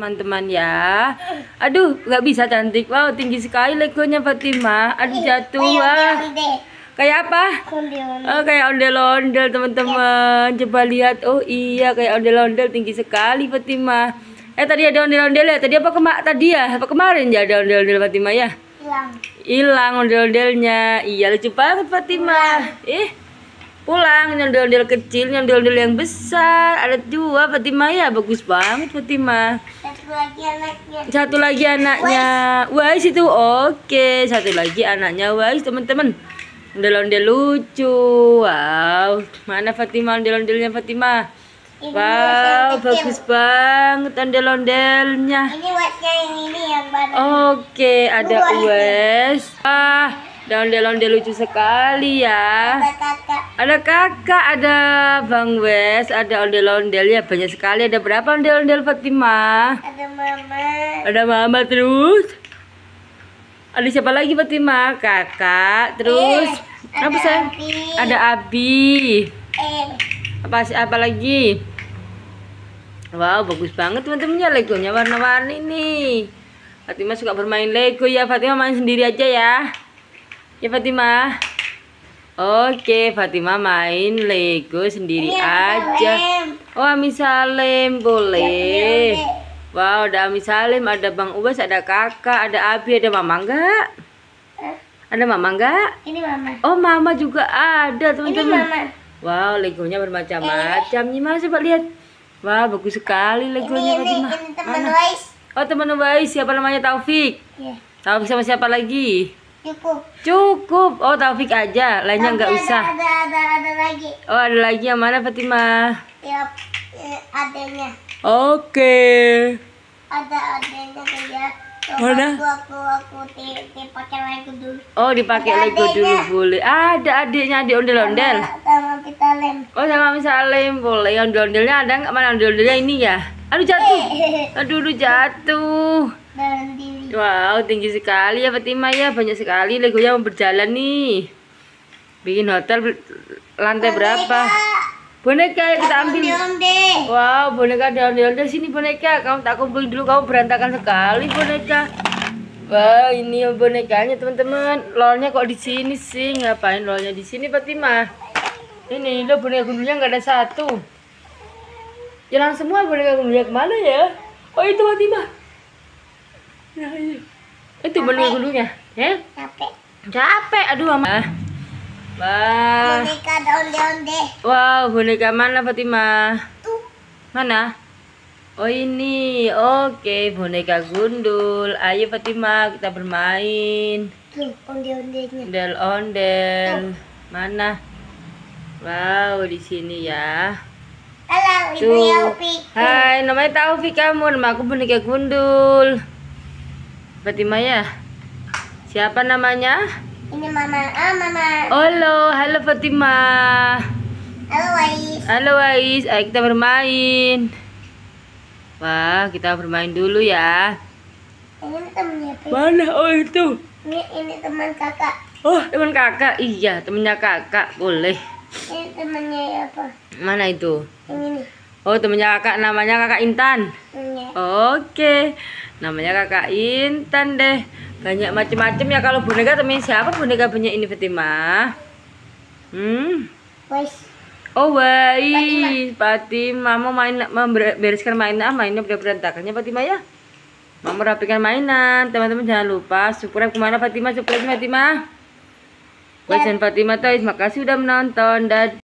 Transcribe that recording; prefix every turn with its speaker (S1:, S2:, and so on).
S1: teman-teman ya aduh nggak bisa cantik wow tinggi sekali legonya Fatima aduh iya, jatuh wah kayak apa oh kayak ondel-ondel teman-teman coba lihat oh iya kayak ondel-ondel tinggi sekali Fatima eh tadi ada ondel-ondel ya tadi apa kemak tadi ya apa kemarin ya ada ondel-ondel Fatima ya hilang ondel-ondelnya iya lucu banget Fatima eh pulang ondel-ondel kecil ondel-ondel yang besar ada dua Fatima ya bagus banget Fatima lagi anaknya. Satu lagi anaknya. Wais itu oke. Satu lagi anaknya Wais teman-teman. Ondel-ondel lucu. Wow. Mana Fatima ondel-ondelnya Fatima?
S2: wow,
S1: bagus banget ondel-ondelnya. Ini yang ini yang baru. Oke, ada wes, Ah. Daun-daun dia lucu sekali ya. Ada kakak. Ada kakak, ada Bang Wes, ada ondel-ondel ya banyak sekali. Ada berapa ondel-ondel Fatima? Ada mama. Ada mama terus. Ada siapa lagi Fatima? Kakak, terus eh, apa saya? Ada Abi. Eh. Apa apa lagi? Wow, bagus banget teman-temannya legonya warna-warni nih. Fatima suka bermain Lego ya. Fatima main sendiri aja ya. Ya Fatimah. Oke, Fatima main Lego sendiri ya, aja. Oh, Ami Salim boleh. Ya, wow, ada Ami Salim, ada Bang Ubas, ada Kakak, ada Abi, ada Mama enggak? Eh. Ada Mama enggak? Ini Mama. Oh, Mama juga ada, teman-teman. Ini Mama. Wow, Legonya bermacam-macam. Gimana eh. sih coba lihat. wow, bagus sekali Legonya ini, Oh Ini, ini teman Wais. Oh, teman Wais, siapa namanya Taufik? Ya. Taufik sama siapa lagi? Cukup. Cukup. Oh, Taufik aja. Lainnya nggak usah. Ada, ada, ada lagi. Oh, ada lagi yang mana Fatima? Ya, eh, adanya. Oke. Okay. Ada adanya dia. Mana? Aku, aku, aku, aku dipakai Lego dulu. Oh, dipakai ada Lego adeknya. dulu boleh. Ada adiknya di ondel-ondel. Sama kita lem. Oh, sama misalnya boleh. Ondel-ondelnya ada nggak? Mana ondel-ondelnya ini ya? Aduh jatuh. Eh. Aduh, aduh jatuh. Dan di Wow, tinggi sekali ya Fatima ya. Banyak sekali legonya mau berjalan nih. Bikin hotel lantai boneka. berapa? Boneka ya kita ambil. Wow, boneka daun-daun sini boneka. Kamu tak kumpulin dulu kamu berantakan sekali boneka. Wow, ini bonekanya teman-teman. Lolnya kok di sini sih? Ngapain lolnya di sini Fatima? Ini lo boneka gundulnya nggak ada satu. Jalan ya, semua boneka gundulnya kemana ya? Oh itu Fatima. Ya, itu beli dulunya, ya? Capek. Capek, aduh mama. Ah. Wah. Boneka onde-onde. Wow, boneka mana Fatima? Tuh. Mana? Oh ini, oke okay, boneka gundul. Ayo Fatima kita bermain. Tuh onde-ondenya. Ondel ondel. Mana? Wow di sini ya. Halo, ini Ibu Taufik. Hai, namanya Taufik kamu. Nama aku boneka gundul. Fatima ya? Siapa namanya? Ini Mama. Ah, Mama. Halo, halo Fatima. Halo Wais. Halo Wais, ayo kita bermain. Wah, kita bermain dulu ya. Ini temannya. Mana? Oh, itu. Ini ini teman kakak. Oh, teman kakak. Iya, temannya kakak. Boleh. Ini temannya apa? Mana itu? Ini Oh, temannya kakak namanya kakak Intan. Iya. Oke. Okay namanya kakak Intan deh banyak macam-macam ya kalau boneka temen siapa boneka punya ini Fatima hmm Weiss. Oh wais Fatima mau main membereskan mainan mainnya udah berantakannya Fatima ya mau rapikan mainan teman-teman jangan lupa subscribe kemana Fatima subscribe Fatima Wais dan Fatima Toys makasih udah menonton dan